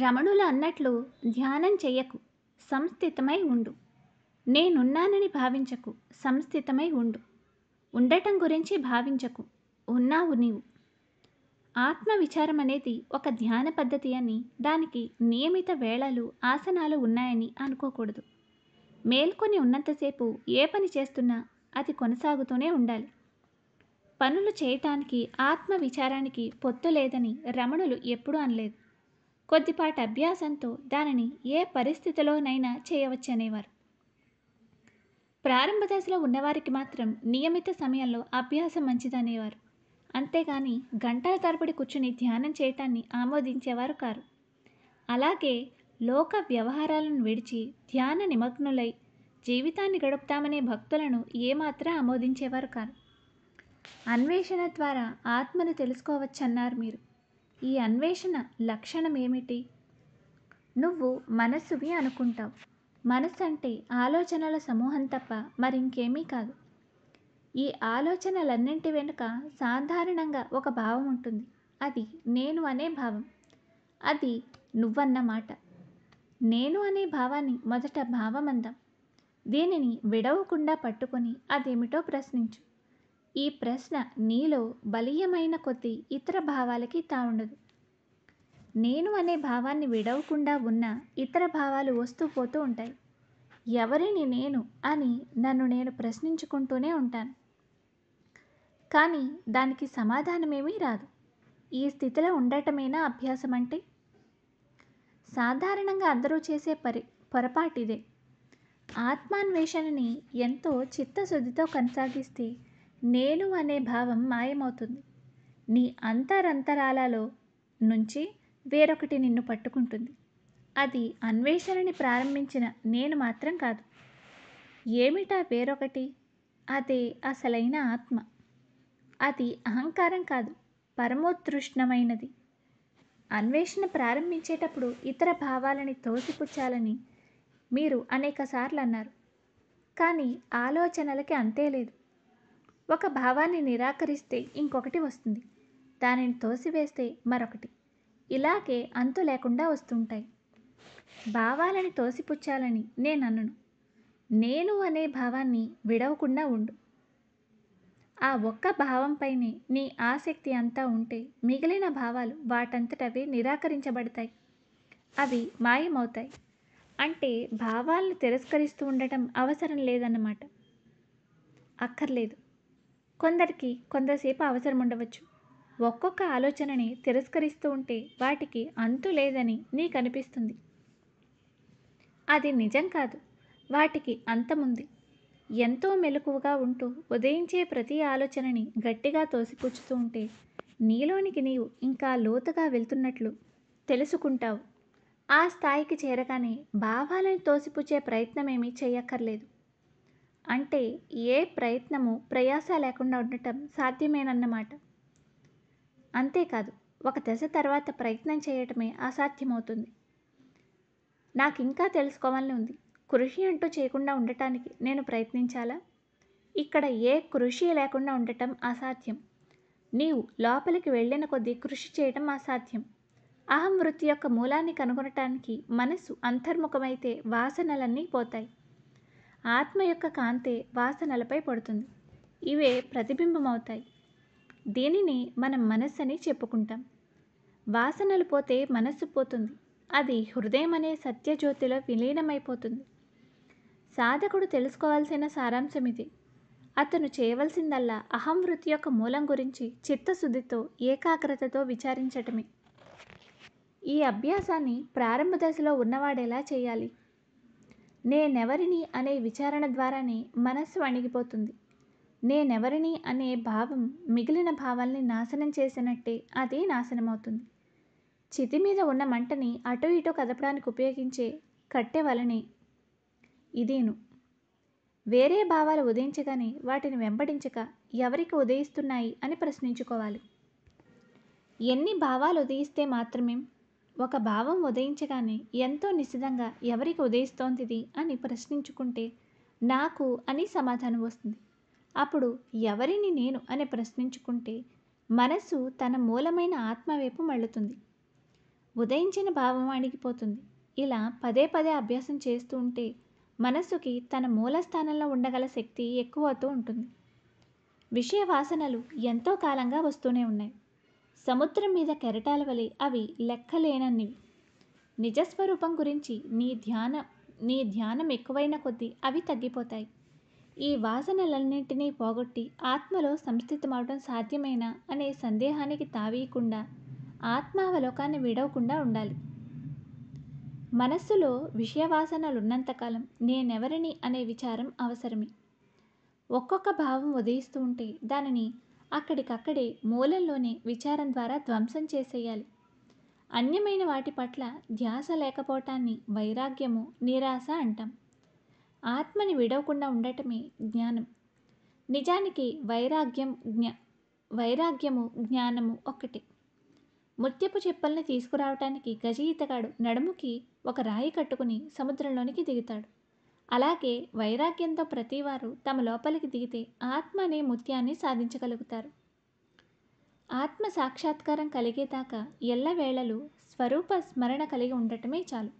రమణులు అన్నట్లు ధ్యానం చెయ్యకు సంస్థితమై ఉండు నేనున్నానని భావించకు సంస్థితమై ఉండు ఉండటం గురించి భావించకు ఉన్నావు నీవు ఆత్మ విచారం అనేది ఒక ధ్యాన పద్ధతి అని దానికి నియమిత వేళలు ఆసనాలు ఉన్నాయని అనుకోకూడదు మేల్కొని ఉన్నంతసేపు ఏ పని చేస్తున్నా అది కొనసాగుతూనే ఉండాలి పనులు చేయటానికి ఆత్మ విచారానికి పొత్తు లేదని రమణులు ఎప్పుడూ అనలేదు కొద్దిపాటి అభ్యాసంతో దానిని ఏ పరిస్థితిలోనైనా చేయవచ్చనేవారు ప్రారంభ దశలో ఉన్నవారికి మాత్రం నియమిత సమయంలో అభ్యాసం మంచిదనేవారు అంతేగాని గంటల తరబడి కూర్చుని ధ్యానం చేయటాన్ని ఆమోదించేవారు కారు అలాగే లోక వ్యవహారాలను విడిచి ధ్యాన నిమగ్నులై జీవితాన్ని గడుపుతామనే భక్తులను ఏమాత్రం ఆమోదించేవారు కారు అన్వేషణ ద్వారా ఆత్మను తెలుసుకోవచ్చన్నారు మీరు ఈ అన్వేషణ లక్షణం ఏమిటి నువ్వు మనస్సువి అనుకుంటావు మనస్సు అంటే ఆలోచనల సమూహం తప్ప మరింకేమీ కాదు ఈ ఆలోచనలన్నింటి వెనుక సాధారణంగా ఒక భావం ఉంటుంది అది నేను అనే భావం అది నువ్వన్న మాట నేను అనే భావాన్ని మొదట భావమందాం దీనిని విడవకుండా పట్టుకొని అదేమిటో ప్రశ్నించు ఈ ప్రశ్న నీలో బలీయమైన కొద్దీ ఇతర భావాలకి తావుండదు నేను అనే భావాన్ని విడవకుండా ఉన్న ఇతర భావాలు వస్తూ పోతూ ఉంటాయి ఎవరిని నేను అని నన్ను నేను ప్రశ్నించుకుంటూనే ఉంటాను కానీ దానికి సమాధానమేమీ రాదు ఈ స్థితిలో ఉండటమేనా అభ్యాసం అంటే సాధారణంగా అందరూ చేసే పరి పొరపాటిదే ఆత్మాన్వేషణని ఎంతో చిత్తశుద్ధితో కొనసాగిస్తే నేను అనే భావం మాయమవుతుంది నీ అంతరంతరాలలో నుంచి వేరొకటి నిన్ను పట్టుకుంటుంది అది అన్వేషణని ప్రారంభించిన నేను మాత్రం కాదు ఏమిటా వేరొకటి అదే అసలైన ఆత్మ అది అహంకారం కాదు పరమోత్తృష్ణమైనది అన్వేషణ ప్రారంభించేటప్పుడు ఇతర భావాలని తోసిపుచ్చాలని మీరు అనేకసార్లు అన్నారు కానీ ఆలోచనలకి అంతే లేదు ఒక భావాన్ని నిరాకరిస్తే ఇంకొకటి వస్తుంది దానిని తోసివేస్తే మరొకటి ఇలాగే అంతు లేకుండా వస్తుంటాయి భావాలని తోసిపుచ్చాలని నేను అనను నేను అనే భావాన్ని విడవకుండా ఉండు ఆ ఒక్క భావంపైనే నీ ఆసక్తి అంతా ఉంటే మిగిలిన భావాలు వాటంతటవే నిరాకరించబడతాయి అవి మాయమవుతాయి అంటే భావాలను తిరస్కరిస్తూ ఉండటం అవసరం లేదన్నమాట అక్కర్లేదు కొందరికి కొంతసేపు అవసరం ఉండవచ్చు ఒక్కొక్క ఆలోచనని తిరస్కరిస్తూ ఉంటే వాటికి అంతు లేదని నీకు అనిపిస్తుంది అది నిజం కాదు వాటికి అంతముంది ఎంతో మెలకువగా ఉంటూ ఉదయించే ప్రతి ఆలోచనని గట్టిగా తోసిపుచ్చుతూ ఉంటే నీలోనికి నీవు ఇంకా లోతుగా వెళ్తున్నట్లు తెలుసుకుంటావు ఆ స్థాయికి చేరగానే భావాలను తోసిపుచ్చే ప్రయత్నమేమీ చేయక్కర్లేదు అంటే ఏ ప్రయత్నము ప్రయాస లేకుండా ఉండటం సాధ్యమేనన్నమాట అంతేకాదు ఒక దశ తర్వాత ప్రయత్నం చేయటమే అసాధ్యమవుతుంది నాకు ఇంకా తెలుసుకోవాలని ఉంది కృషి అంటూ చేయకుండా ఉండటానికి నేను ప్రయత్నించాలా ఇక్కడ ఏ కృషి లేకుండా ఉండటం అసాధ్యం నీవు లోపలికి వెళ్ళిన కొద్దీ కృషి చేయటం అసాధ్యం అహం వృత్తి యొక్క మూలాన్ని కనుగొనటానికి మనసు అంతర్ముఖమైతే వాసనలన్నీ పోతాయి ఆత్మ యొక్క కాంతి వాసనలపై పడుతుంది ఇవే ప్రతిబింబమవుతాయి దీనిని మనం మనస్సు అని చెప్పుకుంటాం వాసనలు పోతే మనస్సు పోతుంది అది హృదయం అనే సత్యజ్యోతిలో విలీనమైపోతుంది సాధకుడు తెలుసుకోవాల్సిన సారాంశం ఇది అతను చేయవలసిందల్లా అహం వృత్తి యొక్క మూలం గురించి చిత్తశుద్ధితో ఏకాగ్రతతో విచారించటమే ఈ అభ్యాసాన్ని ప్రారంభ దశలో ఉన్నవాడేలా చేయాలి నేనెవరిని అనే విచారణ ద్వారానే మనస్సు అణిగిపోతుంది. నేనెవరిని అనే భావం మిగిలిన భావాల్ని నాశనం చేసినట్టే అది నాశనమవుతుంది. మీద ఉన్న మంటని అటు ఇటు కదపడానికి ఉపయోగించే కట్టె వలనే ఇదేను వేరే భావాలు ఉదయించగానే వాటిని వెంబడించక ఎవరికి ఉదయిస్తున్నాయి అని ప్రశ్నించుకోవాలి. ఎన్ని భావాలు ఉదయిస్తే మాత్రమే ఒక భావం ఉదయించగానే ఎంతో నిశ్చితంగా ఎవరికి ఉదయిస్తోందిది అని ప్రశ్నించుకుంటే నాకు అని సమాధానం వస్తుంది అప్పుడు ఎవరిని నేను అని ప్రశ్నించుకుంటే మనసు తన మూలమైన ఆత్మవైపు మళ్ళుతుంది ఉదయించిన భావం అణిగిపోతుంది ఇలా పదే పదే అభ్యాసం చేస్తూ ఉంటే మనసుకి తన మూల స్థానంలో ఉండగల శక్తి ఎక్కువ అవుతూ ఉంటుంది విషయ వాసనలు ఎంతో కాలంగా వస్తూనే ఉన్నాయి సముద్రం మీద కెరటాల వలె అవి లెక్కలేనన్నివి నిజస్వరూపం గురించి నీ ధ్యాన నీ ధ్యానం ఎక్కువైన కొద్దీ అవి తగ్గిపోతాయి ఈ వాసనలన్నింటినీ పోగొట్టి ఆత్మలో సంస్థితమవడం సాధ్యమేనా అనే సందేహానికి తావీయకుండా ఆత్మావలోకాన్ని విడవకుండా ఉండాలి మనస్సులో విషయవాసనలున్నంతకాలం నేనెవరిని అనే విచారం అవసరమే ఒక్కొక్క భావం ఉదయిస్తూ ఉంటే దానిని అక్కడికక్కడే మూలల్లోనే విచారం ద్వారా ధ్వంసం చేసేయాలి అన్యమైన వాటి పట్ల ధ్యాస లేకపోవటాన్ని వైరాగ్యము నిరాశ అంటాం ఆత్మని విడవకుండా ఉండటమే జ్ఞానం నిజానికి వైరాగ్యం జ్ఞా వైరాగ్యము జ్ఞానము ఒక్కటే ముత్యపు చెప్పల్ని తీసుకురావటానికి గజ ఈతగాడు నడుముకి ఒక రాయి కట్టుకుని సముద్రంలోనికి దిగుతాడు అలాగే వైరాగ్యంతో ప్రతివారు తమ లోపలికి దిగితే ఆత్మ అనే ముత్యాన్ని సాధించగలుగుతారు ఆత్మ సాక్షాత్కారం కలిగేదాకా ఎల్లవేళలు స్వరూప స్మరణ కలిగి ఉండటమే చాలు